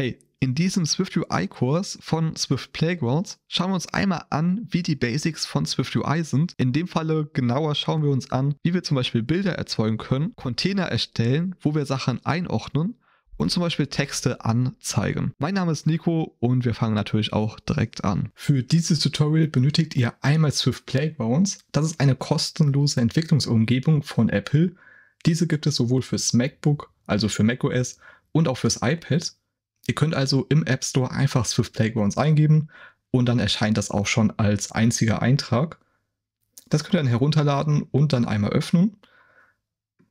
Hey, in diesem SwiftUI-Kurs von Swift Playgrounds schauen wir uns einmal an, wie die Basics von SwiftUI sind. In dem Falle genauer schauen wir uns an, wie wir zum Beispiel Bilder erzeugen können, Container erstellen, wo wir Sachen einordnen und zum Beispiel Texte anzeigen. Mein Name ist Nico und wir fangen natürlich auch direkt an. Für dieses Tutorial benötigt ihr einmal Swift Playgrounds. Das ist eine kostenlose Entwicklungsumgebung von Apple. Diese gibt es sowohl fürs MacBook, also für macOS, und auch fürs iPad. Ihr könnt also im App Store einfach Swift Playgrounds eingeben und dann erscheint das auch schon als einziger Eintrag. Das könnt ihr dann herunterladen und dann einmal öffnen.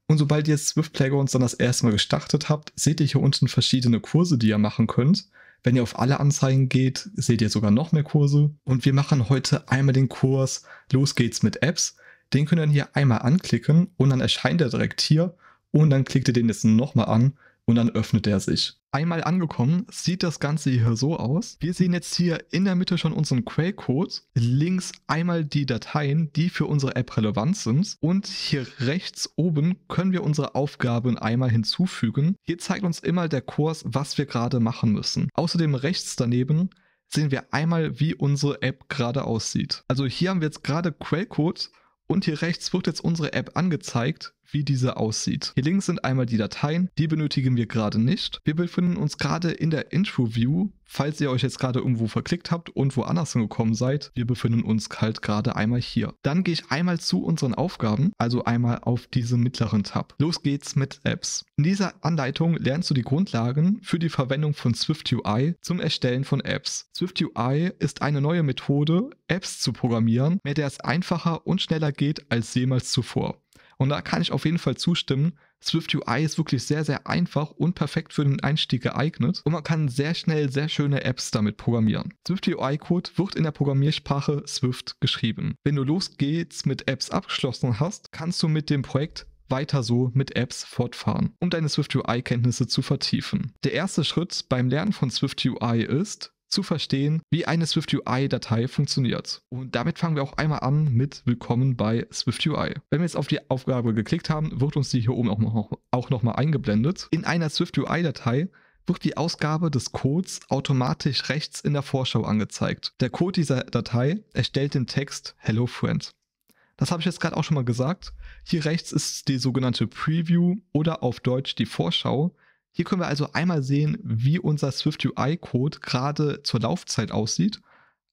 Und sobald ihr Swift Playgrounds dann das erste Mal gestartet habt, seht ihr hier unten verschiedene Kurse, die ihr machen könnt. Wenn ihr auf alle Anzeigen geht, seht ihr sogar noch mehr Kurse. Und wir machen heute einmal den Kurs Los geht's mit Apps. Den könnt ihr dann hier einmal anklicken und dann erscheint er direkt hier. Und dann klickt ihr den jetzt nochmal an und dann öffnet er sich. Einmal angekommen, sieht das Ganze hier so aus. Wir sehen jetzt hier in der Mitte schon unseren Quellcode, links einmal die Dateien, die für unsere App relevant sind und hier rechts oben können wir unsere Aufgaben einmal hinzufügen. Hier zeigt uns immer der Kurs, was wir gerade machen müssen. Außerdem rechts daneben sehen wir einmal, wie unsere App gerade aussieht. Also hier haben wir jetzt gerade Quellcode und hier rechts wird jetzt unsere App angezeigt, wie diese aussieht. Hier links sind einmal die Dateien, die benötigen wir gerade nicht. Wir befinden uns gerade in der Intro-View, falls ihr euch jetzt gerade irgendwo verklickt habt und woanders hingekommen seid. Wir befinden uns halt gerade einmal hier. Dann gehe ich einmal zu unseren Aufgaben, also einmal auf diesen mittleren Tab. Los geht's mit Apps. In dieser Anleitung lernst du die Grundlagen für die Verwendung von SwiftUI zum Erstellen von Apps. SwiftUI ist eine neue Methode, Apps zu programmieren, mit der es einfacher und schneller geht als jemals zuvor. Und da kann ich auf jeden Fall zustimmen. Swift UI ist wirklich sehr, sehr einfach und perfekt für den Einstieg geeignet und man kann sehr schnell sehr schöne Apps damit programmieren. Swift UI Code wird in der Programmiersprache Swift geschrieben. Wenn du los mit Apps abgeschlossen hast, kannst du mit dem Projekt weiter so mit Apps fortfahren, um deine Swift UI Kenntnisse zu vertiefen. Der erste Schritt beim Lernen von Swift UI ist, zu verstehen, wie eine SwiftUI-Datei funktioniert. Und damit fangen wir auch einmal an mit Willkommen bei SwiftUI. Wenn wir jetzt auf die Aufgabe geklickt haben, wird uns die hier oben auch, noch, auch nochmal eingeblendet. In einer SwiftUI-Datei wird die Ausgabe des Codes automatisch rechts in der Vorschau angezeigt. Der Code dieser Datei erstellt den Text Hello Friend. Das habe ich jetzt gerade auch schon mal gesagt. Hier rechts ist die sogenannte Preview oder auf Deutsch die Vorschau, hier können wir also einmal sehen, wie unser Swift UI-Code gerade zur Laufzeit aussieht.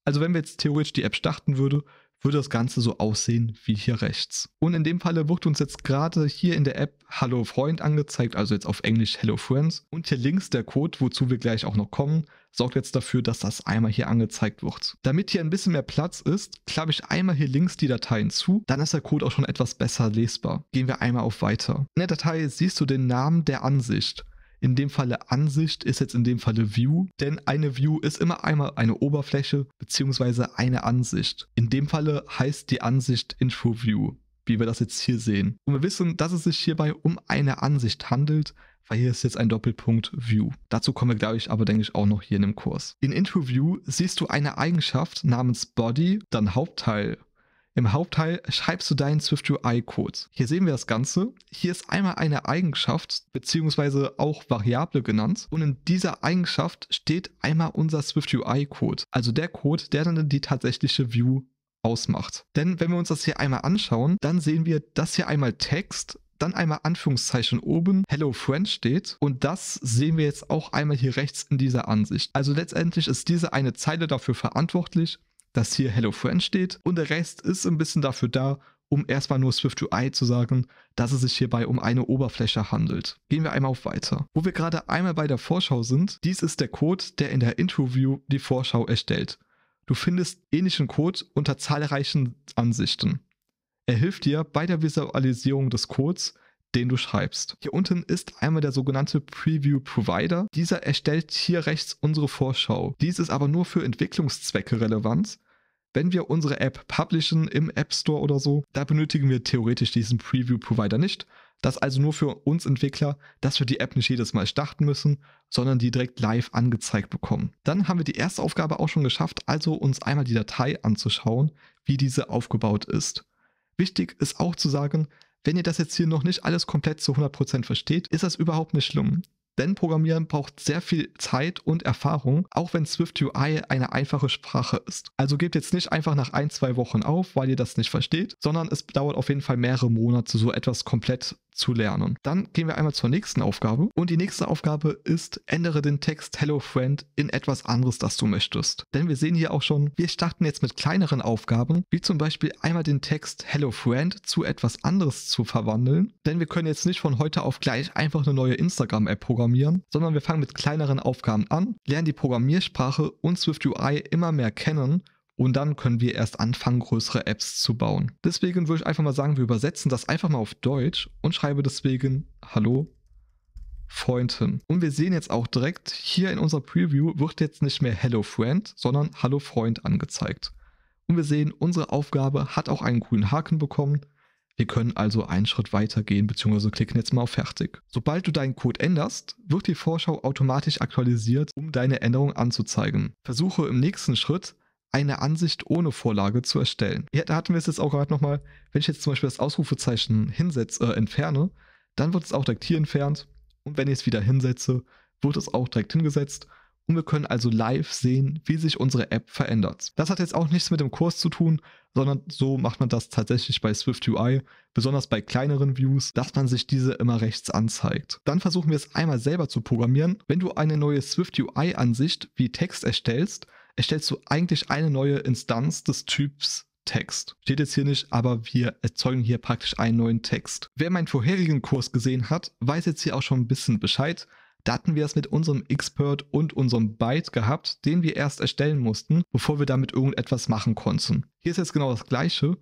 Also wenn wir jetzt theoretisch die App starten würde, würde das Ganze so aussehen wie hier rechts. Und in dem Falle wird uns jetzt gerade hier in der App Hallo Freund angezeigt, also jetzt auf Englisch Hello Friends. Und hier links der Code, wozu wir gleich auch noch kommen, sorgt jetzt dafür, dass das einmal hier angezeigt wird. Damit hier ein bisschen mehr Platz ist, klappe ich einmal hier links die Dateien zu, dann ist der Code auch schon etwas besser lesbar. Gehen wir einmal auf Weiter. In der Datei siehst du den Namen der Ansicht in dem Falle Ansicht ist jetzt in dem Falle View, denn eine View ist immer einmal eine Oberfläche bzw. eine Ansicht. In dem Falle heißt die Ansicht Intro View, wie wir das jetzt hier sehen. Und wir wissen, dass es sich hierbei um eine Ansicht handelt, weil hier ist jetzt ein Doppelpunkt View. Dazu kommen wir, glaube ich, aber denke ich auch noch hier in dem Kurs. In Intro View siehst du eine Eigenschaft namens Body, dann Hauptteil im Hauptteil schreibst du deinen SwiftUI-Code. Hier sehen wir das Ganze. Hier ist einmal eine Eigenschaft beziehungsweise auch Variable genannt und in dieser Eigenschaft steht einmal unser SwiftUI-Code, also der Code, der dann die tatsächliche View ausmacht. Denn wenn wir uns das hier einmal anschauen, dann sehen wir, dass hier einmal Text dann einmal Anführungszeichen oben Hello Friend steht und das sehen wir jetzt auch einmal hier rechts in dieser Ansicht. Also letztendlich ist diese eine Zeile dafür verantwortlich, dass hier Hello Friend steht und der Rest ist ein bisschen dafür da, um erstmal nur Swift UI zu sagen, dass es sich hierbei um eine Oberfläche handelt. Gehen wir einmal auf weiter. Wo wir gerade einmal bei der Vorschau sind, dies ist der Code, der in der intro die Vorschau erstellt. Du findest ähnlichen Code unter zahlreichen Ansichten. Er hilft dir bei der Visualisierung des Codes, den du schreibst. Hier unten ist einmal der sogenannte Preview Provider. Dieser erstellt hier rechts unsere Vorschau. Dies ist aber nur für Entwicklungszwecke relevant, wenn wir unsere App publishen im App Store oder so, da benötigen wir theoretisch diesen Preview-Provider nicht. Das also nur für uns Entwickler, dass wir die App nicht jedes Mal starten müssen, sondern die direkt live angezeigt bekommen. Dann haben wir die erste Aufgabe auch schon geschafft, also uns einmal die Datei anzuschauen, wie diese aufgebaut ist. Wichtig ist auch zu sagen, wenn ihr das jetzt hier noch nicht alles komplett zu 100% versteht, ist das überhaupt nicht schlimm. Denn Programmieren braucht sehr viel Zeit und Erfahrung, auch wenn Swift UI eine einfache Sprache ist. Also gebt jetzt nicht einfach nach ein, zwei Wochen auf, weil ihr das nicht versteht, sondern es dauert auf jeden Fall mehrere Monate, so etwas komplett zu lernen. Dann gehen wir einmal zur nächsten Aufgabe. Und die nächste Aufgabe ist, ändere den Text Hello Friend in etwas anderes, das du möchtest. Denn wir sehen hier auch schon, wir starten jetzt mit kleineren Aufgaben, wie zum Beispiel einmal den Text Hello Friend zu etwas anderes zu verwandeln. Denn wir können jetzt nicht von heute auf gleich einfach eine neue Instagram-App programmieren, sondern wir fangen mit kleineren Aufgaben an, lernen die Programmiersprache und Swift UI immer mehr kennen und dann können wir erst anfangen, größere Apps zu bauen. Deswegen würde ich einfach mal sagen, wir übersetzen das einfach mal auf Deutsch und schreibe deswegen Hallo Freundin. Und wir sehen jetzt auch direkt, hier in unserer Preview wird jetzt nicht mehr Hello Friend, sondern Hallo Freund angezeigt. Und wir sehen, unsere Aufgabe hat auch einen grünen Haken bekommen. Wir können also einen Schritt weiter gehen bzw. klicken jetzt mal auf Fertig. Sobald du deinen Code änderst, wird die Vorschau automatisch aktualisiert, um deine Änderung anzuzeigen. Versuche im nächsten Schritt eine Ansicht ohne Vorlage zu erstellen. Ja, da hatten wir es jetzt auch gerade nochmal, wenn ich jetzt zum Beispiel das Ausrufezeichen hinsetze, äh, entferne, dann wird es auch direkt hier entfernt und wenn ich es wieder hinsetze, wird es auch direkt hingesetzt und wir können also live sehen, wie sich unsere App verändert. Das hat jetzt auch nichts mit dem Kurs zu tun, sondern so macht man das tatsächlich bei SwiftUI, besonders bei kleineren Views, dass man sich diese immer rechts anzeigt. Dann versuchen wir es einmal selber zu programmieren. Wenn du eine neue swiftui Ansicht wie Text erstellst, erstellst du eigentlich eine neue Instanz des Typs Text. Steht jetzt hier nicht, aber wir erzeugen hier praktisch einen neuen Text. Wer meinen vorherigen Kurs gesehen hat, weiß jetzt hier auch schon ein bisschen Bescheid. Da hatten wir es mit unserem Expert und unserem Byte gehabt, den wir erst erstellen mussten, bevor wir damit irgendetwas machen konnten. Hier ist jetzt genau das gleiche.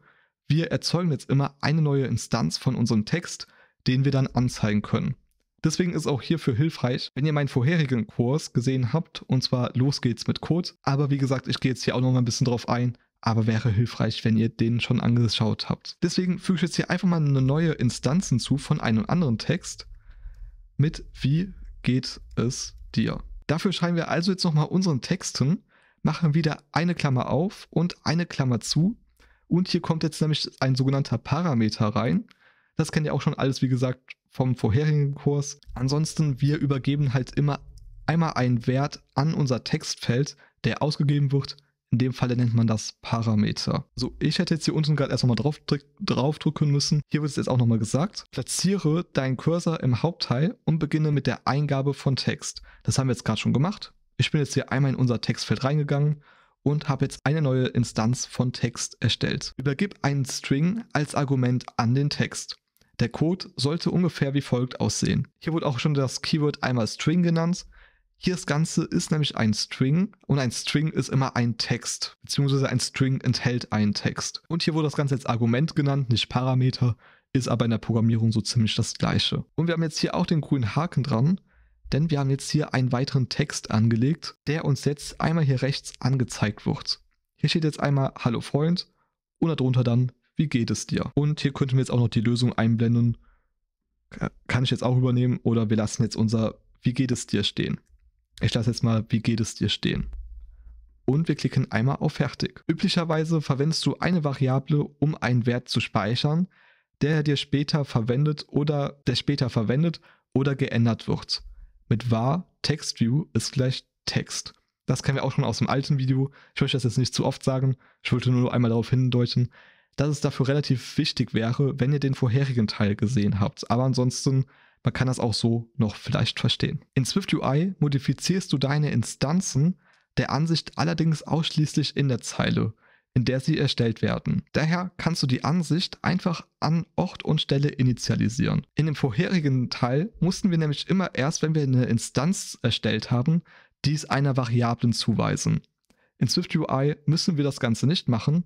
Wir erzeugen jetzt immer eine neue Instanz von unserem Text, den wir dann anzeigen können. Deswegen ist auch hierfür hilfreich, wenn ihr meinen vorherigen Kurs gesehen habt, und zwar los geht's mit Code. Aber wie gesagt, ich gehe jetzt hier auch noch mal ein bisschen drauf ein, aber wäre hilfreich, wenn ihr den schon angeschaut habt. Deswegen füge ich jetzt hier einfach mal eine neue Instanz hinzu von einem anderen Text mit wie geht es dir. Dafür schreiben wir also jetzt nochmal unseren Texten, machen wieder eine Klammer auf und eine Klammer zu und hier kommt jetzt nämlich ein sogenannter Parameter rein. Das kennt ihr auch schon alles, wie gesagt, vom vorherigen Kurs. Ansonsten, wir übergeben halt immer einmal einen Wert an unser Textfeld, der ausgegeben wird. In dem Fall nennt man das Parameter. So, also ich hätte jetzt hier unten gerade erst nochmal drauf, draufdrücken müssen. Hier wird es jetzt auch nochmal gesagt. Platziere deinen Cursor im Hauptteil und beginne mit der Eingabe von Text. Das haben wir jetzt gerade schon gemacht. Ich bin jetzt hier einmal in unser Textfeld reingegangen und habe jetzt eine neue Instanz von Text erstellt. Übergib einen String als Argument an den Text. Der Code sollte ungefähr wie folgt aussehen. Hier wurde auch schon das Keyword einmal String genannt. Hier das Ganze ist nämlich ein String und ein String ist immer ein Text, beziehungsweise ein String enthält einen Text. Und hier wurde das Ganze als Argument genannt, nicht Parameter, ist aber in der Programmierung so ziemlich das gleiche. Und wir haben jetzt hier auch den grünen Haken dran, denn wir haben jetzt hier einen weiteren Text angelegt, der uns jetzt einmal hier rechts angezeigt wird. Hier steht jetzt einmal Hallo Freund und darunter dann wie geht es dir? Und hier könnten wir jetzt auch noch die Lösung einblenden. Kann ich jetzt auch übernehmen oder wir lassen jetzt unser wie geht es dir stehen. Ich lasse jetzt mal wie geht es dir stehen. Und wir klicken einmal auf Fertig. Üblicherweise verwendest du eine Variable, um einen Wert zu speichern, der dir später verwendet oder der später verwendet oder geändert wird. Mit var TextView ist gleich Text. Das kennen wir auch schon aus dem alten Video. Ich möchte das jetzt nicht zu oft sagen. Ich wollte nur einmal darauf hindeuten, dass es dafür relativ wichtig wäre, wenn ihr den vorherigen Teil gesehen habt. Aber ansonsten, man kann das auch so noch vielleicht verstehen. In SwiftUI modifizierst du deine Instanzen der Ansicht allerdings ausschließlich in der Zeile, in der sie erstellt werden. Daher kannst du die Ansicht einfach an Ort und Stelle initialisieren. In dem vorherigen Teil mussten wir nämlich immer erst, wenn wir eine Instanz erstellt haben, dies einer Variablen zuweisen. In SwiftUI müssen wir das Ganze nicht machen,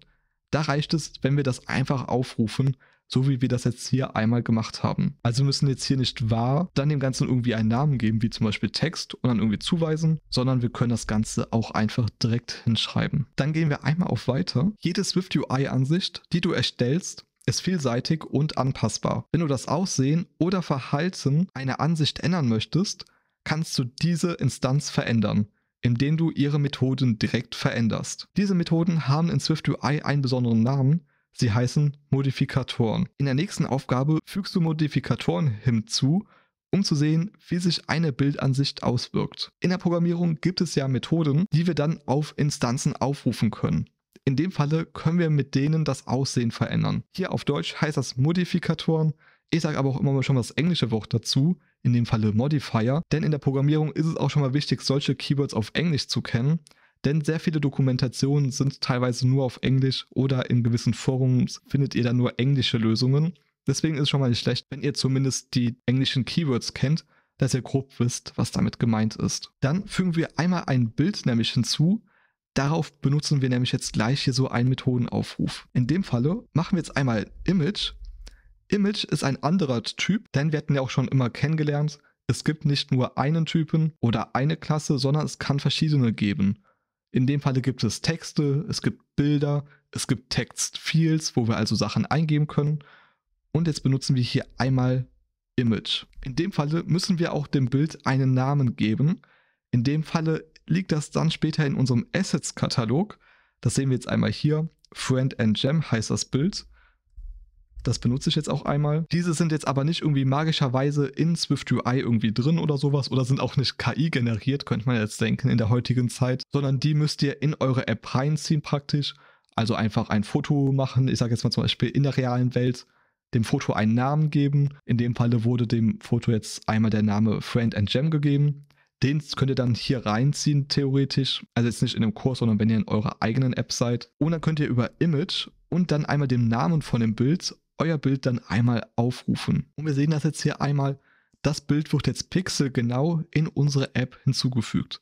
da reicht es, wenn wir das einfach aufrufen, so wie wir das jetzt hier einmal gemacht haben. Also müssen jetzt hier nicht wahr dann dem Ganzen irgendwie einen Namen geben, wie zum Beispiel Text und dann irgendwie zuweisen, sondern wir können das Ganze auch einfach direkt hinschreiben. Dann gehen wir einmal auf Weiter. Jede Swift UI-Ansicht, die du erstellst, ist vielseitig und anpassbar. Wenn du das Aussehen oder Verhalten einer Ansicht ändern möchtest, kannst du diese Instanz verändern indem du ihre Methoden direkt veränderst. Diese Methoden haben in SwiftUI einen besonderen Namen. Sie heißen Modifikatoren. In der nächsten Aufgabe fügst du Modifikatoren hinzu, um zu sehen, wie sich eine Bildansicht auswirkt. In der Programmierung gibt es ja Methoden, die wir dann auf Instanzen aufrufen können. In dem Falle können wir mit denen das Aussehen verändern. Hier auf Deutsch heißt das Modifikatoren. Ich sage aber auch immer mal schon das englische Wort dazu, in dem Falle Modifier, denn in der Programmierung ist es auch schon mal wichtig, solche Keywords auf Englisch zu kennen, denn sehr viele Dokumentationen sind teilweise nur auf Englisch oder in gewissen Foren findet ihr dann nur englische Lösungen. Deswegen ist es schon mal nicht schlecht, wenn ihr zumindest die englischen Keywords kennt, dass ihr grob wisst, was damit gemeint ist. Dann fügen wir einmal ein Bild nämlich hinzu. Darauf benutzen wir nämlich jetzt gleich hier so einen Methodenaufruf. In dem Falle machen wir jetzt einmal Image Image ist ein anderer Typ, denn wir hatten ja auch schon immer kennengelernt, es gibt nicht nur einen Typen oder eine Klasse, sondern es kann verschiedene geben. In dem Falle gibt es Texte, es gibt Bilder, es gibt Textfields, wo wir also Sachen eingeben können. Und jetzt benutzen wir hier einmal Image. In dem Falle müssen wir auch dem Bild einen Namen geben. In dem Falle liegt das dann später in unserem Assets-Katalog. Das sehen wir jetzt einmal hier. Friend and Gem heißt das Bild. Das benutze ich jetzt auch einmal. Diese sind jetzt aber nicht irgendwie magischerweise in SwiftUI irgendwie drin oder sowas oder sind auch nicht KI generiert, könnte man jetzt denken, in der heutigen Zeit, sondern die müsst ihr in eure App reinziehen praktisch. Also einfach ein Foto machen, ich sage jetzt mal zum Beispiel in der realen Welt, dem Foto einen Namen geben. In dem Falle wurde dem Foto jetzt einmal der Name Friend and Gem gegeben. Den könnt ihr dann hier reinziehen, theoretisch. Also jetzt nicht in dem Kurs, sondern wenn ihr in eurer eigenen App seid. Und dann könnt ihr über Image und dann einmal dem Namen von dem Bild euer Bild dann einmal aufrufen. Und wir sehen das jetzt hier einmal. Das Bild wird jetzt pixelgenau in unsere App hinzugefügt.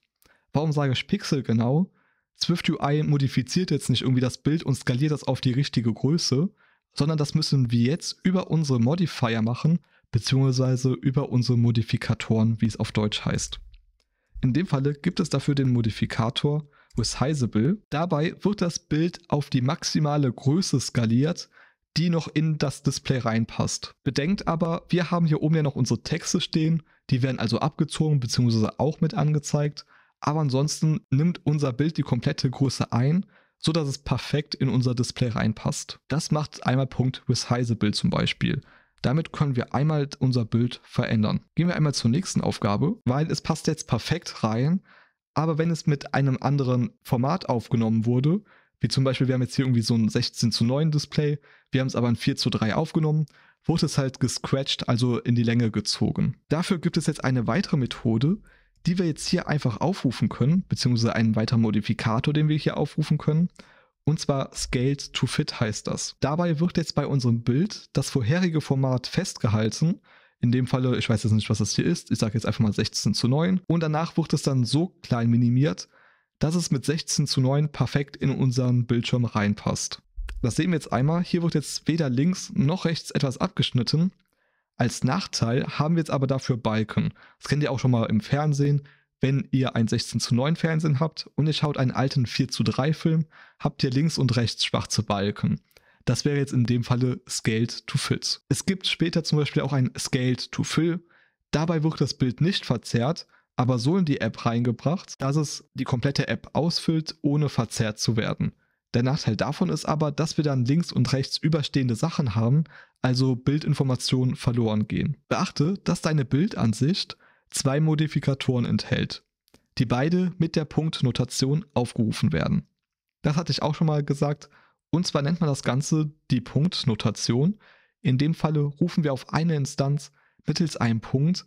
Warum sage ich pixelgenau? Swift UI modifiziert jetzt nicht irgendwie das Bild und skaliert das auf die richtige Größe, sondern das müssen wir jetzt über unsere Modifier machen, beziehungsweise über unsere Modifikatoren, wie es auf Deutsch heißt. In dem Falle gibt es dafür den Modifikator Resizable. Dabei wird das Bild auf die maximale Größe skaliert, die noch in das Display reinpasst. Bedenkt aber, wir haben hier oben ja noch unsere Texte stehen, die werden also abgezogen bzw. auch mit angezeigt, aber ansonsten nimmt unser Bild die komplette Größe ein, so dass es perfekt in unser Display reinpasst. Das macht einmal Punkt Resizable zum Beispiel. Damit können wir einmal unser Bild verändern. Gehen wir einmal zur nächsten Aufgabe, weil es passt jetzt perfekt rein, aber wenn es mit einem anderen Format aufgenommen wurde, wie zum Beispiel, wir haben jetzt hier irgendwie so ein 16 zu 9 Display, wir haben es aber ein 4 zu 3 aufgenommen, wurde es halt gescratched, also in die Länge gezogen. Dafür gibt es jetzt eine weitere Methode, die wir jetzt hier einfach aufrufen können, beziehungsweise einen weiteren Modifikator, den wir hier aufrufen können. Und zwar Scaled to Fit heißt das. Dabei wird jetzt bei unserem Bild das vorherige Format festgehalten. In dem Falle, ich weiß jetzt nicht, was das hier ist, ich sage jetzt einfach mal 16 zu 9. Und danach wird es dann so klein minimiert, dass es mit 16 zu 9 perfekt in unseren Bildschirm reinpasst. Das sehen wir jetzt einmal. Hier wird jetzt weder links noch rechts etwas abgeschnitten. Als Nachteil haben wir jetzt aber dafür Balken. Das kennt ihr auch schon mal im Fernsehen. Wenn ihr ein 16 zu 9 Fernsehen habt und ihr schaut einen alten 4 zu 3 Film, habt ihr links und rechts schwarze Balken. Das wäre jetzt in dem Falle Scaled to Fit. Es gibt später zum Beispiel auch ein Scaled to Fill. Dabei wird das Bild nicht verzerrt, aber so in die App reingebracht, dass es die komplette App ausfüllt, ohne verzerrt zu werden. Der Nachteil davon ist aber, dass wir dann links und rechts überstehende Sachen haben, also Bildinformationen verloren gehen. Beachte, dass deine Bildansicht zwei Modifikatoren enthält, die beide mit der Punktnotation aufgerufen werden. Das hatte ich auch schon mal gesagt. Und zwar nennt man das Ganze die Punktnotation. In dem Falle rufen wir auf eine Instanz mittels einem Punkt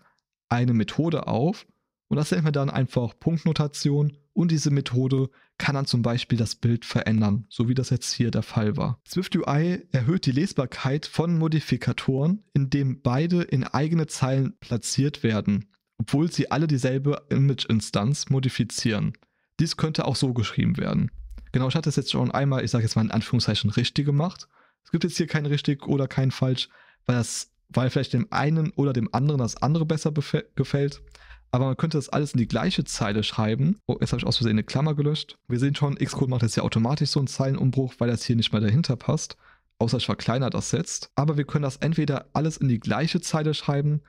eine Methode auf und das nennt man dann einfach Punktnotation und diese Methode kann dann zum Beispiel das Bild verändern, so wie das jetzt hier der Fall war. SwiftUI erhöht die Lesbarkeit von Modifikatoren, indem beide in eigene Zeilen platziert werden, obwohl sie alle dieselbe Image-Instanz modifizieren. Dies könnte auch so geschrieben werden. Genau, ich hatte es jetzt schon einmal, ich sage jetzt mal in Anführungszeichen, richtig gemacht. Es gibt jetzt hier kein richtig oder kein falsch, weil das weil vielleicht dem einen oder dem anderen das andere besser gefällt aber man könnte das alles in die gleiche Zeile schreiben. Oh, jetzt habe ich aus Versehen eine Klammer gelöscht. Wir sehen schon, Xcode macht jetzt ja automatisch so einen Zeilenumbruch, weil das hier nicht mehr dahinter passt, außer ich verkleinere das jetzt. Aber wir können das entweder alles in die gleiche Zeile schreiben,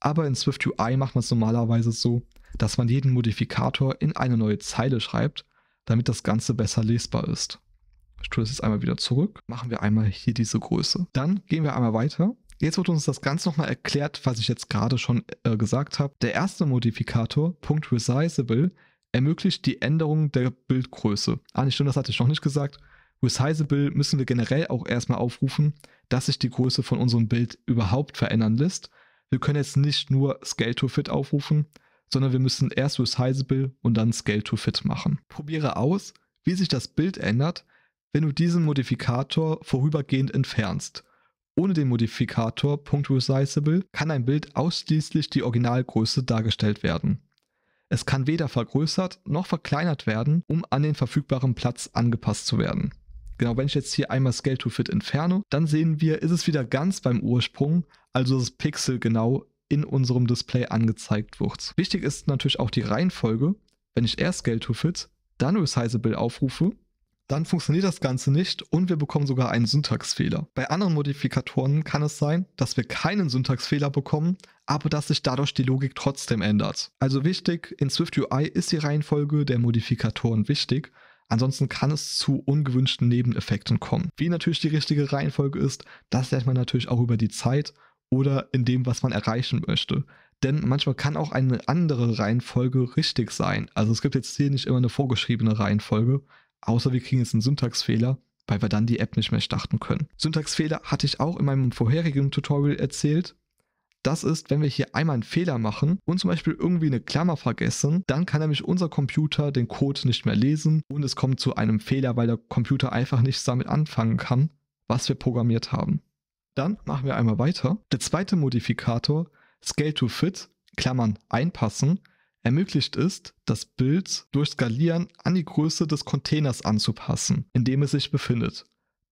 aber in Swift UI macht man es normalerweise so, dass man jeden Modifikator in eine neue Zeile schreibt, damit das Ganze besser lesbar ist. Ich tue das jetzt einmal wieder zurück. Machen wir einmal hier diese Größe. Dann gehen wir einmal weiter Jetzt wird uns das Ganze nochmal erklärt, was ich jetzt gerade schon äh, gesagt habe. Der erste Modifikator, Punkt Resizable, ermöglicht die Änderung der Bildgröße. Ah, nicht stimmt, das hatte ich noch nicht gesagt. Resizable müssen wir generell auch erstmal aufrufen, dass sich die Größe von unserem Bild überhaupt verändern lässt. Wir können jetzt nicht nur Scale to Fit aufrufen, sondern wir müssen erst Resizable und dann Scale to Fit machen. Probiere aus, wie sich das Bild ändert, wenn du diesen Modifikator vorübergehend entfernst. Ohne den Modifikator .resizable kann ein Bild ausschließlich die Originalgröße dargestellt werden. Es kann weder vergrößert noch verkleinert werden, um an den verfügbaren Platz angepasst zu werden. Genau, wenn ich jetzt hier einmal Scale to Fit entferne, dann sehen wir, ist es wieder ganz beim Ursprung, also das Pixel genau in unserem Display angezeigt wird. Wichtig ist natürlich auch die Reihenfolge. Wenn ich erst Scale to Fit, dann Resizable aufrufe, dann funktioniert das Ganze nicht und wir bekommen sogar einen Syntaxfehler. Bei anderen Modifikatoren kann es sein, dass wir keinen Syntaxfehler bekommen, aber dass sich dadurch die Logik trotzdem ändert. Also wichtig, in SwiftUI ist die Reihenfolge der Modifikatoren wichtig, Ansonsten kann es zu ungewünschten Nebeneffekten kommen. Wie natürlich die richtige Reihenfolge ist, das lernt man natürlich auch über die Zeit oder in dem, was man erreichen möchte. Denn manchmal kann auch eine andere Reihenfolge richtig sein. Also es gibt jetzt hier nicht immer eine vorgeschriebene Reihenfolge außer wir kriegen jetzt einen Syntaxfehler, weil wir dann die App nicht mehr starten können. Syntaxfehler hatte ich auch in meinem vorherigen Tutorial erzählt. Das ist, wenn wir hier einmal einen Fehler machen und zum Beispiel irgendwie eine Klammer vergessen, dann kann nämlich unser Computer den Code nicht mehr lesen und es kommt zu einem Fehler, weil der Computer einfach nichts damit anfangen kann, was wir programmiert haben. Dann machen wir einmal weiter. Der zweite Modifikator, Scale to Fit, Klammern einpassen, Ermöglicht ist, das Bild durch Skalieren an die Größe des Containers anzupassen, in dem es sich befindet.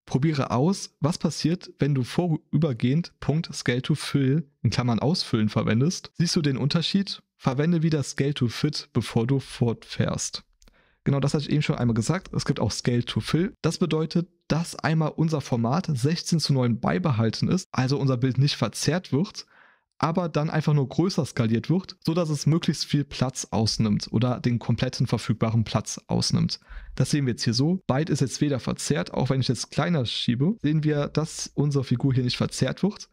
Probiere aus, was passiert, wenn du vorübergehend .scale to fill in Klammern ausfüllen verwendest. Siehst du den Unterschied? Verwende wieder Scale to fit, bevor du fortfährst. Genau das hatte ich eben schon einmal gesagt. Es gibt auch Scale to Fill. Das bedeutet, dass einmal unser Format 16 zu 9 beibehalten ist, also unser Bild nicht verzerrt wird, aber dann einfach nur größer skaliert wird, sodass es möglichst viel Platz ausnimmt oder den kompletten verfügbaren Platz ausnimmt. Das sehen wir jetzt hier so. Byte ist jetzt weder verzerrt, auch wenn ich jetzt kleiner schiebe, sehen wir, dass unsere Figur hier nicht verzerrt wird.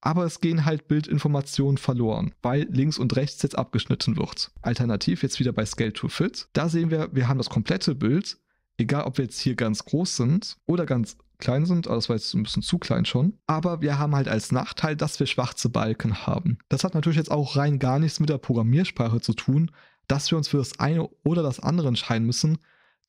Aber es gehen halt Bildinformationen verloren, weil links und rechts jetzt abgeschnitten wird. Alternativ jetzt wieder bei Scale to Fit. Da sehen wir, wir haben das komplette Bild, egal ob wir jetzt hier ganz groß sind oder ganz klein sind. Also das war jetzt ein bisschen zu klein schon. Aber wir haben halt als Nachteil, dass wir schwarze Balken haben. Das hat natürlich jetzt auch rein gar nichts mit der Programmiersprache zu tun, dass wir uns für das eine oder das andere entscheiden müssen.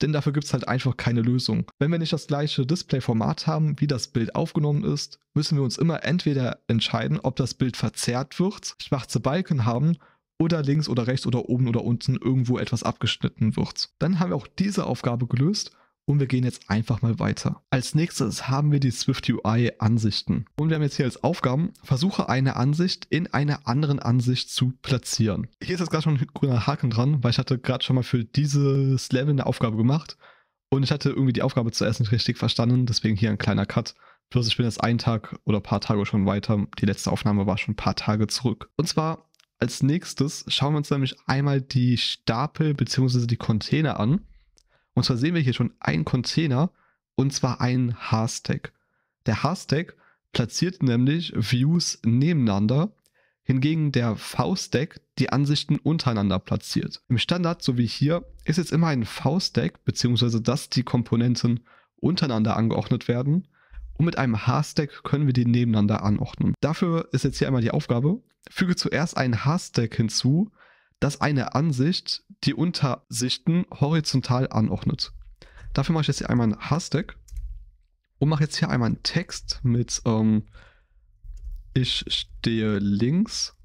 Denn dafür gibt es halt einfach keine Lösung. Wenn wir nicht das gleiche Displayformat haben, wie das Bild aufgenommen ist, müssen wir uns immer entweder entscheiden, ob das Bild verzerrt wird, schwarze Balken haben oder links oder rechts oder oben oder unten irgendwo etwas abgeschnitten wird. Dann haben wir auch diese Aufgabe gelöst und wir gehen jetzt einfach mal weiter. Als nächstes haben wir die Swift UI Ansichten. Und wir haben jetzt hier als Aufgaben, versuche eine Ansicht in einer anderen Ansicht zu platzieren. Hier ist jetzt gerade schon ein grüner Haken dran, weil ich hatte gerade schon mal für dieses Level eine Aufgabe gemacht. Und ich hatte irgendwie die Aufgabe zuerst nicht richtig verstanden, deswegen hier ein kleiner Cut. Plus ich bin jetzt einen Tag oder ein paar Tage schon weiter. Die letzte Aufnahme war schon ein paar Tage zurück. Und zwar als nächstes schauen wir uns nämlich einmal die Stapel bzw. die Container an. Und zwar sehen wir hier schon einen Container und zwar einen Hashtag. Der Hashtag platziert nämlich Views nebeneinander, hingegen der V-Stack die Ansichten untereinander platziert. Im Standard, so wie hier, ist jetzt immer ein V-Stack, beziehungsweise dass die Komponenten untereinander angeordnet werden. Und mit einem H-Stack können wir die nebeneinander anordnen. Dafür ist jetzt hier einmal die Aufgabe, füge zuerst einen H-Stack hinzu, dass eine Ansicht die Untersichten horizontal anordnet. Dafür mache ich jetzt hier einmal einen Hashtag und mache jetzt hier einmal einen Text mit ähm, ich stehe links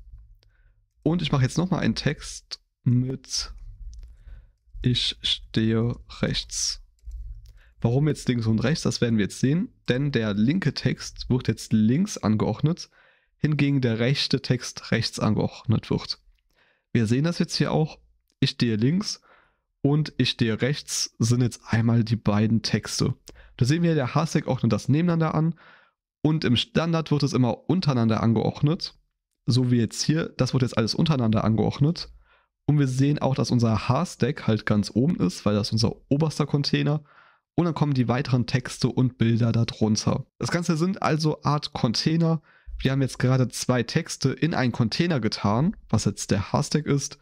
und ich mache jetzt nochmal einen Text mit ich stehe rechts. Warum jetzt links und rechts, das werden wir jetzt sehen, denn der linke Text wird jetzt links angeordnet, hingegen der rechte Text rechts angeordnet wird. Wir sehen das jetzt hier auch. Ich stehe links und ich stehe rechts sind jetzt einmal die beiden Texte. Da sehen wir, der Hashtag ordnet das nebeneinander an und im Standard wird es immer untereinander angeordnet. So wie jetzt hier, das wird jetzt alles untereinander angeordnet. Und wir sehen auch, dass unser Hashtag halt ganz oben ist, weil das ist unser oberster Container. Und dann kommen die weiteren Texte und Bilder darunter. Das Ganze sind also Art Container, wir haben jetzt gerade zwei Texte in einen Container getan, was jetzt der Hashtag ist,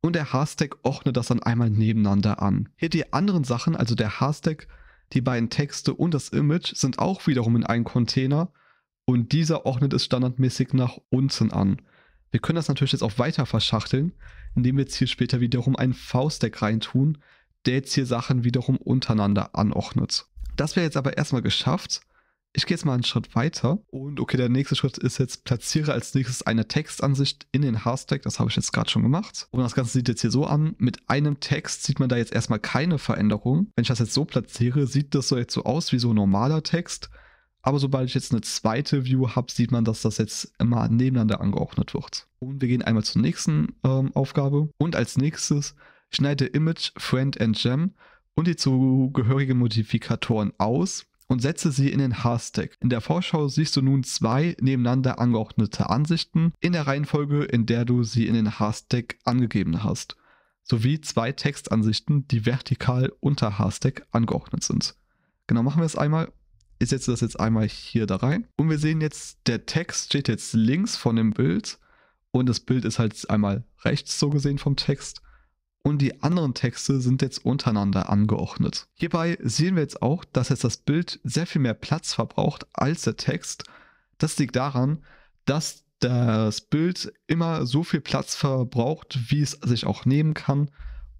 und der Hashtag ordnet das dann einmal nebeneinander an. Hier die anderen Sachen, also der Hashtag, die beiden Texte und das Image, sind auch wiederum in einen Container und dieser ordnet es standardmäßig nach unten an. Wir können das natürlich jetzt auch weiter verschachteln, indem wir jetzt hier später wiederum einen V-Stack reintun, der jetzt hier Sachen wiederum untereinander anordnet. Das wäre jetzt aber erstmal geschafft. Ich gehe jetzt mal einen Schritt weiter. Und okay, der nächste Schritt ist jetzt, platziere als nächstes eine Textansicht in den Hashtag. Das habe ich jetzt gerade schon gemacht. Und das Ganze sieht jetzt hier so an. Mit einem Text sieht man da jetzt erstmal keine Veränderung. Wenn ich das jetzt so platziere, sieht das so jetzt so aus wie so ein normaler Text. Aber sobald ich jetzt eine zweite View habe, sieht man, dass das jetzt immer nebeneinander angeordnet wird. Und wir gehen einmal zur nächsten ähm, Aufgabe. Und als nächstes schneide Image, Friend and Gem und die zugehörigen Modifikatoren aus und setze sie in den Haarstack. In der Vorschau siehst du nun zwei nebeneinander angeordnete Ansichten in der Reihenfolge, in der du sie in den Haarstack angegeben hast, sowie zwei Textansichten, die vertikal unter Haarstack angeordnet sind. Genau, machen wir es einmal. Ich setze das jetzt einmal hier da rein. Und wir sehen jetzt, der Text steht jetzt links von dem Bild und das Bild ist halt einmal rechts so gesehen vom Text und die anderen Texte sind jetzt untereinander angeordnet. Hierbei sehen wir jetzt auch, dass jetzt das Bild sehr viel mehr Platz verbraucht als der Text. Das liegt daran, dass das Bild immer so viel Platz verbraucht, wie es sich auch nehmen kann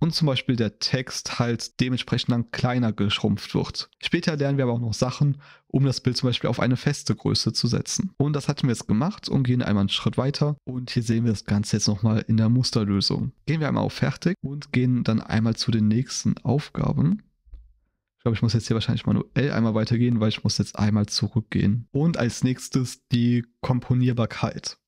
und zum Beispiel der Text halt dementsprechend dann kleiner geschrumpft wird. Später lernen wir aber auch noch Sachen, um das Bild zum Beispiel auf eine feste Größe zu setzen. Und das hatten wir jetzt gemacht und gehen einmal einen Schritt weiter. Und hier sehen wir das Ganze jetzt nochmal in der Musterlösung. Gehen wir einmal auf Fertig und gehen dann einmal zu den nächsten Aufgaben. Ich glaube, ich muss jetzt hier wahrscheinlich manuell einmal weitergehen, weil ich muss jetzt einmal zurückgehen. Und als nächstes die Komponierbarkeit.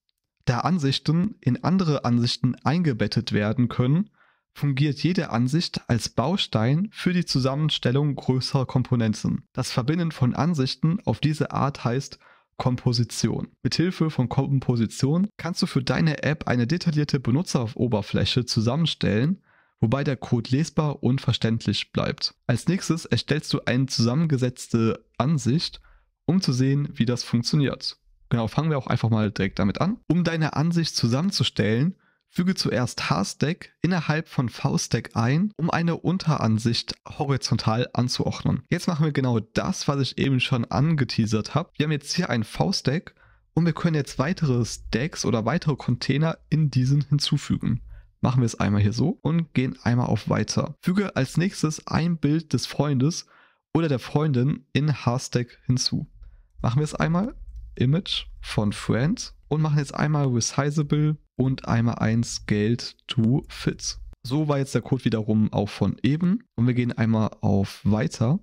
Da Ansichten in andere Ansichten eingebettet werden können, fungiert jede Ansicht als Baustein für die Zusammenstellung größerer Komponenten. Das Verbinden von Ansichten auf diese Art heißt Komposition. Mithilfe von Komposition kannst du für deine App eine detaillierte Benutzeroberfläche zusammenstellen, wobei der Code lesbar und verständlich bleibt. Als nächstes erstellst du eine zusammengesetzte Ansicht, um zu sehen, wie das funktioniert. Genau, fangen wir auch einfach mal direkt damit an. Um deine Ansicht zusammenzustellen, Füge zuerst H-Stack innerhalb von V-Stack ein, um eine Unteransicht horizontal anzuordnen. Jetzt machen wir genau das, was ich eben schon angeteasert habe. Wir haben jetzt hier einen V-Stack und wir können jetzt weitere Stacks oder weitere Container in diesen hinzufügen. Machen wir es einmal hier so und gehen einmal auf Weiter. Füge als nächstes ein Bild des Freundes oder der Freundin in H-Stack hinzu. Machen wir es einmal, Image von Friend und machen jetzt einmal Resizable und einmal 1 Geld to Fits. So war jetzt der Code wiederum auch von eben und wir gehen einmal auf Weiter.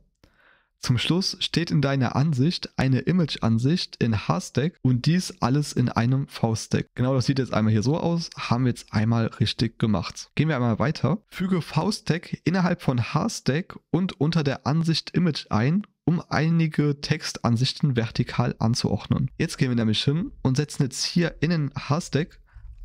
Zum Schluss steht in deiner Ansicht eine Image-Ansicht in H-Stack und dies alles in einem V-Stack. Genau das sieht jetzt einmal hier so aus, haben wir jetzt einmal richtig gemacht. Gehen wir einmal weiter. Füge V-Stack innerhalb von H-Stack und unter der Ansicht Image ein um einige Textansichten vertikal anzuordnen. Jetzt gehen wir nämlich hin und setzen jetzt hier in den H-Stack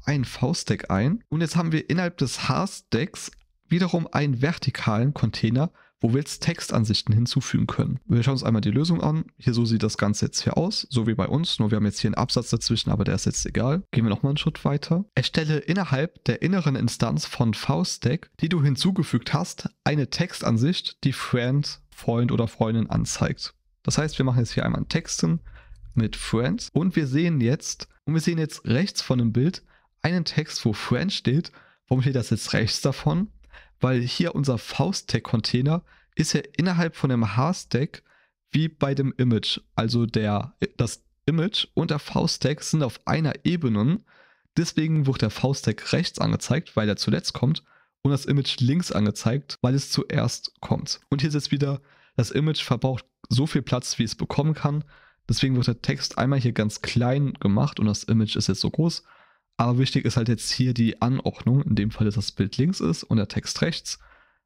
ein V-Stack ein und jetzt haben wir innerhalb des H-Stacks wiederum einen vertikalen Container, wo wir jetzt Textansichten hinzufügen können. Wir schauen uns einmal die Lösung an. Hier so sieht das Ganze jetzt hier aus, so wie bei uns, nur wir haben jetzt hier einen Absatz dazwischen, aber der ist jetzt egal. Gehen wir nochmal einen Schritt weiter. Erstelle innerhalb der inneren Instanz von V-Stack, die du hinzugefügt hast, eine Textansicht, die Friend, Freund oder Freundin anzeigt. Das heißt, wir machen jetzt hier einmal einen Texten mit Friends und wir sehen jetzt, und wir sehen jetzt rechts von dem Bild, einen Text, wo Friend steht. Warum steht das jetzt rechts davon? Weil hier unser Faust-Tag-Container ist ja innerhalb von dem H-Stack wie bei dem Image. Also der, das Image und der Faust-Tag sind auf einer Ebene. Deswegen wird der Faust-Tag rechts angezeigt, weil er zuletzt kommt. Und das Image links angezeigt, weil es zuerst kommt. Und hier ist jetzt wieder, das Image verbraucht so viel Platz, wie es bekommen kann. Deswegen wird der Text einmal hier ganz klein gemacht und das Image ist jetzt so groß. Aber wichtig ist halt jetzt hier die Anordnung, in dem Fall, dass das Bild links ist und der Text rechts,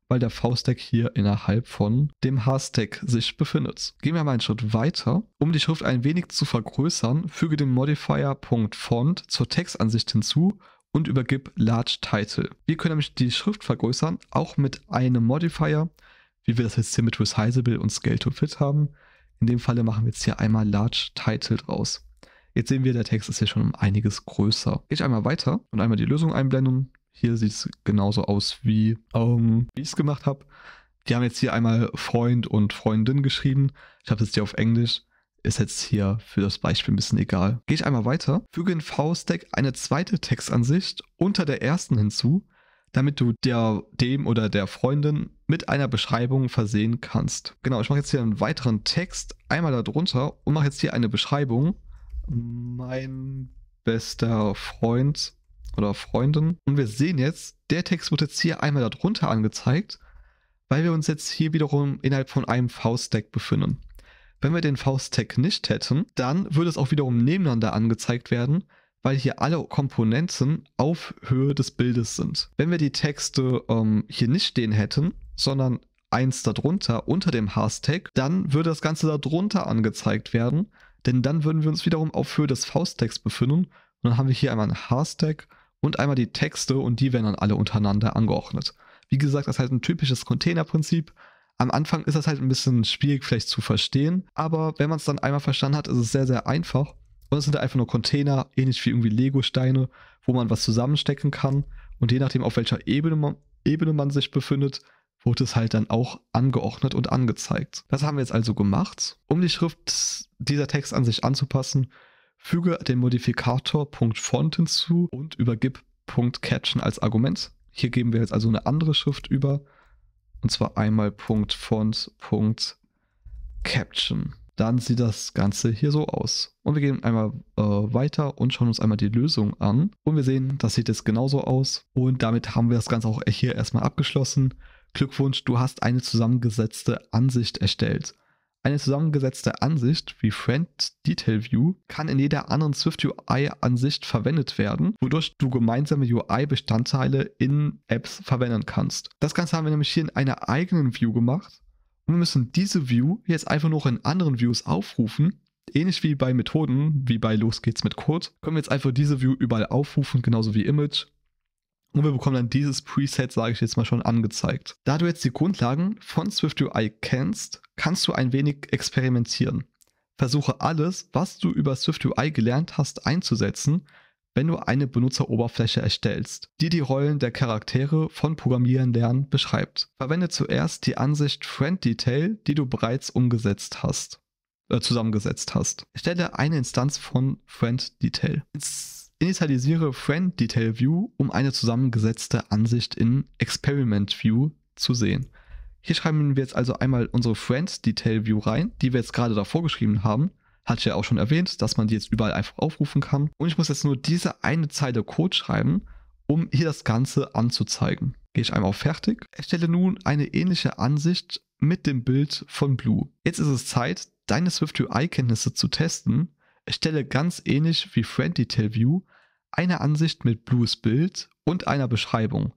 weil der V-Stack hier innerhalb von dem H-Stack sich befindet. Gehen wir mal einen Schritt weiter. Um die Schrift ein wenig zu vergrößern, füge den Modifier.font zur Textansicht hinzu und übergib Large Title. Wir können nämlich die Schrift vergrößern, auch mit einem Modifier, wie wir das jetzt hier mit Resizable und Scale to Fit haben. In dem Falle machen wir jetzt hier einmal Large Title draus. Jetzt sehen wir, der Text ist hier schon um einiges größer. Gehe Ich einmal weiter und einmal die Lösung einblenden. Hier sieht es genauso aus, wie, ähm, wie ich es gemacht habe. Die haben jetzt hier einmal Freund und Freundin geschrieben. Ich habe es hier auf Englisch. Ist jetzt hier für das Beispiel ein bisschen egal. Gehe ich einmal weiter. Füge in VStack eine zweite Textansicht unter der ersten hinzu, damit du der, dem oder der Freundin mit einer Beschreibung versehen kannst. Genau, ich mache jetzt hier einen weiteren Text einmal darunter und mache jetzt hier eine Beschreibung mein bester Freund oder Freundin. Und wir sehen jetzt, der Text wird jetzt hier einmal darunter angezeigt, weil wir uns jetzt hier wiederum innerhalb von einem V-Stack befinden. Wenn wir den V-Stack nicht hätten, dann würde es auch wiederum nebeneinander angezeigt werden, weil hier alle Komponenten auf Höhe des Bildes sind. Wenn wir die Texte ähm, hier nicht stehen hätten, sondern eins darunter unter dem H-Stack, dann würde das Ganze darunter angezeigt werden denn dann würden wir uns wiederum auf Höhe des Fausttext befinden. Und dann haben wir hier einmal einen H-Stack und einmal die Texte und die werden dann alle untereinander angeordnet. Wie gesagt, das ist halt ein typisches Containerprinzip. Am Anfang ist das halt ein bisschen schwierig vielleicht zu verstehen, aber wenn man es dann einmal verstanden hat, ist es sehr, sehr einfach. Und es sind halt einfach nur Container, ähnlich wie irgendwie Lego-Steine, wo man was zusammenstecken kann. Und je nachdem, auf welcher Ebene man, Ebene man sich befindet, wurde es halt dann auch angeordnet und angezeigt. Das haben wir jetzt also gemacht. Um die Schrift dieser Text an sich anzupassen, füge den Modifikator .font hinzu und übergib .caption als Argument. Hier geben wir jetzt also eine andere Schrift über, und zwar einmal .font Dann sieht das Ganze hier so aus. Und wir gehen einmal äh, weiter und schauen uns einmal die Lösung an. Und wir sehen, das sieht jetzt genauso aus. Und damit haben wir das Ganze auch hier erstmal abgeschlossen. Glückwunsch, du hast eine zusammengesetzte Ansicht erstellt. Eine zusammengesetzte Ansicht wie Friend Detail View kann in jeder anderen Swift UI-Ansicht verwendet werden, wodurch du gemeinsame UI-Bestandteile in Apps verwenden kannst. Das Ganze haben wir nämlich hier in einer eigenen View gemacht und wir müssen diese View jetzt einfach noch in anderen Views aufrufen. Ähnlich wie bei Methoden, wie bei Los geht's mit Code, können wir jetzt einfach diese View überall aufrufen, genauso wie Image und wir bekommen dann dieses Preset, sage ich jetzt mal schon, angezeigt. Da du jetzt die Grundlagen von SwiftUI kennst, kannst du ein wenig experimentieren. Versuche alles, was du über SwiftUI gelernt hast, einzusetzen, wenn du eine Benutzeroberfläche erstellst, die die Rollen der Charaktere von Programmieren lernen beschreibt. Verwende zuerst die Ansicht Friend Detail, die du bereits umgesetzt hast, äh, zusammengesetzt hast. Stelle eine Instanz von Friend Detail. Initialisiere Friend Detail View, um eine zusammengesetzte Ansicht in Experiment View zu sehen. Hier schreiben wir jetzt also einmal unsere Friend Detail View rein, die wir jetzt gerade davor geschrieben haben. Hatte ich ja auch schon erwähnt, dass man die jetzt überall einfach aufrufen kann. Und ich muss jetzt nur diese eine Zeile Code schreiben, um hier das Ganze anzuzeigen. Gehe ich einmal auf Fertig. Erstelle nun eine ähnliche Ansicht mit dem Bild von Blue. Jetzt ist es Zeit, deine SwiftUI-Kenntnisse zu testen erstelle ganz ähnlich wie Friend Detail View eine Ansicht mit blues Bild und einer Beschreibung.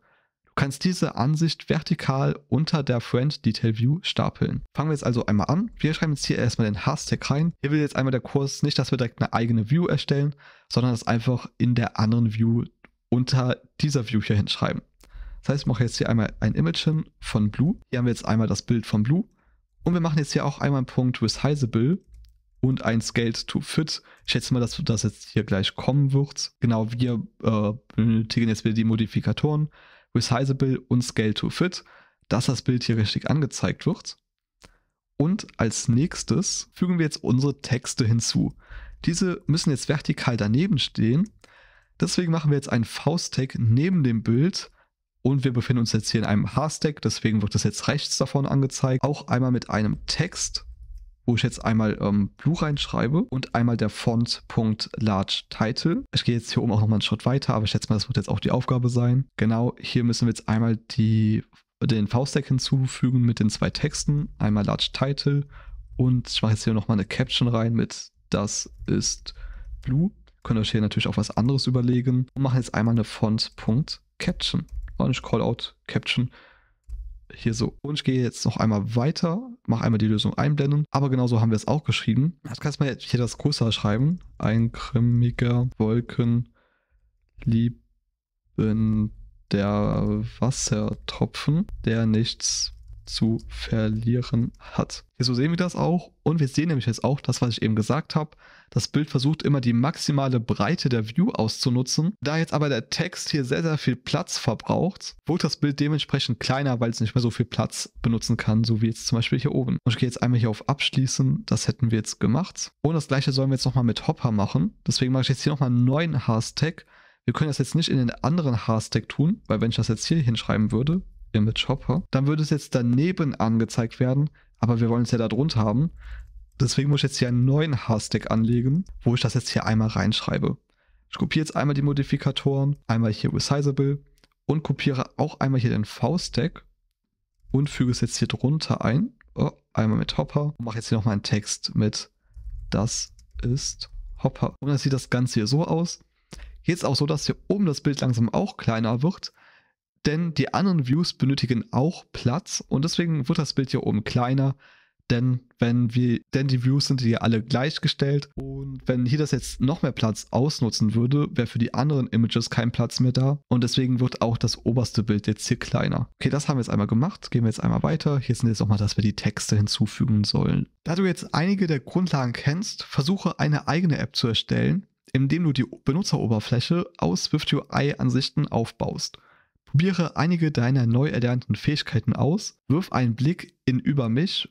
Du kannst diese Ansicht vertikal unter der Friend Detail View stapeln. Fangen wir jetzt also einmal an. Wir schreiben jetzt hier erstmal den Hashtag rein. Hier will jetzt einmal der Kurs nicht, dass wir direkt eine eigene View erstellen, sondern das einfach in der anderen View unter dieser View hier hinschreiben. Das heißt, ich mache jetzt hier einmal ein Image hin von Blue. Hier haben wir jetzt einmal das Bild von Blue. Und wir machen jetzt hier auch einmal einen Punkt Resizable und ein Scaled to Fit. Ich schätze mal, dass das jetzt hier gleich kommen wird. Genau, wir äh, benötigen jetzt wieder die Modifikatoren Resizable und Scale to Fit, dass das Bild hier richtig angezeigt wird. Und als nächstes fügen wir jetzt unsere Texte hinzu. Diese müssen jetzt vertikal daneben stehen. Deswegen machen wir jetzt einen V-Stack neben dem Bild, und wir befinden uns jetzt hier in einem H-Stack, deswegen wird das jetzt rechts davon angezeigt. Auch einmal mit einem Text wo ich jetzt einmal ähm, Blue reinschreibe und einmal der Font.largeTitle. Ich gehe jetzt hier oben auch nochmal einen Schritt weiter, aber ich schätze mal, das wird jetzt auch die Aufgabe sein. Genau, hier müssen wir jetzt einmal die, den V-Stack hinzufügen mit den zwei Texten. Einmal largeTitle und ich mache jetzt hier nochmal eine Caption rein mit Das ist Blue. Könnt ihr euch hier natürlich auch was anderes überlegen. Und machen jetzt einmal eine Font.caption. Und ich call out Caption hier so, und ich gehe jetzt noch einmal weiter, mache einmal die Lösung einblenden. Aber genauso haben wir es auch geschrieben. Jetzt kannst du mal hier das größer schreiben. Ein grimmiger Wolkenliebender Wassertropfen, der nichts zu verlieren hat. Ja, so sehen wir das auch und wir sehen nämlich jetzt auch das, was ich eben gesagt habe. Das Bild versucht immer die maximale Breite der View auszunutzen. Da jetzt aber der Text hier sehr, sehr viel Platz verbraucht, wurde das Bild dementsprechend kleiner, weil es nicht mehr so viel Platz benutzen kann, so wie jetzt zum Beispiel hier oben. Und ich gehe jetzt einmal hier auf Abschließen. Das hätten wir jetzt gemacht. Und das gleiche sollen wir jetzt nochmal mit Hopper machen. Deswegen mache ich jetzt hier nochmal einen neuen Hashtag. Wir können das jetzt nicht in den anderen Hashtag tun, weil wenn ich das jetzt hier hinschreiben würde, Image Hopper, dann würde es jetzt daneben angezeigt werden, aber wir wollen es ja da drunter haben. Deswegen muss ich jetzt hier einen neuen H-Stack anlegen, wo ich das jetzt hier einmal reinschreibe. Ich kopiere jetzt einmal die Modifikatoren, einmal hier Resizable und kopiere auch einmal hier den V-Stack und füge es jetzt hier drunter ein. Oh, einmal mit Hopper. Und mache jetzt hier nochmal einen Text mit Das ist Hopper. Und dann sieht das Ganze hier so aus. Jetzt auch so, dass hier oben das Bild langsam auch kleiner wird denn die anderen Views benötigen auch Platz und deswegen wird das Bild hier oben kleiner, denn wenn wir, denn die Views sind hier alle gleichgestellt und wenn hier das jetzt noch mehr Platz ausnutzen würde, wäre für die anderen Images kein Platz mehr da und deswegen wird auch das oberste Bild jetzt hier kleiner. Okay, das haben wir jetzt einmal gemacht, gehen wir jetzt einmal weiter. Hier sind jetzt nochmal, dass wir die Texte hinzufügen sollen. Da du jetzt einige der Grundlagen kennst, versuche eine eigene App zu erstellen, indem du die Benutzeroberfläche aus SwiftUI-Ansichten aufbaust. Probiere einige deiner neu erlernten Fähigkeiten aus, wirf einen Blick in über mich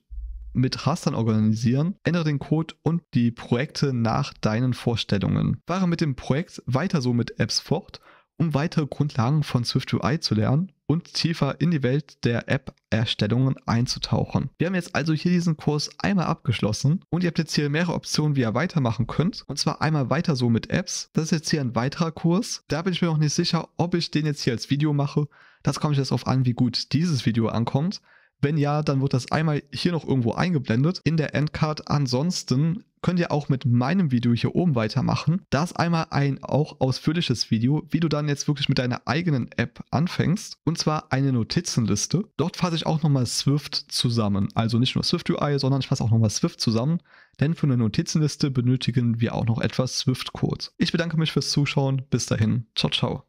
mit Rastern organisieren, ändere den Code und die Projekte nach deinen Vorstellungen. Fahre mit dem Projekt weiter so mit Apps fort, um weitere Grundlagen von SwiftUI zu lernen und tiefer in die Welt der App-Erstellungen einzutauchen. Wir haben jetzt also hier diesen Kurs einmal abgeschlossen und ihr habt jetzt hier mehrere Optionen, wie ihr weitermachen könnt. Und zwar einmal weiter so mit Apps. Das ist jetzt hier ein weiterer Kurs. Da bin ich mir noch nicht sicher, ob ich den jetzt hier als Video mache. Das kommt jetzt darauf an, wie gut dieses Video ankommt. Wenn ja, dann wird das einmal hier noch irgendwo eingeblendet in der Endcard. Ansonsten könnt ihr auch mit meinem Video hier oben weitermachen. Da ist einmal ein auch ausführliches Video, wie du dann jetzt wirklich mit deiner eigenen App anfängst. Und zwar eine Notizenliste. Dort fasse ich auch nochmal Swift zusammen. Also nicht nur Swift UI, sondern ich fasse auch nochmal Swift zusammen. Denn für eine Notizenliste benötigen wir auch noch etwas Swift-Code. Ich bedanke mich fürs Zuschauen. Bis dahin. Ciao, ciao.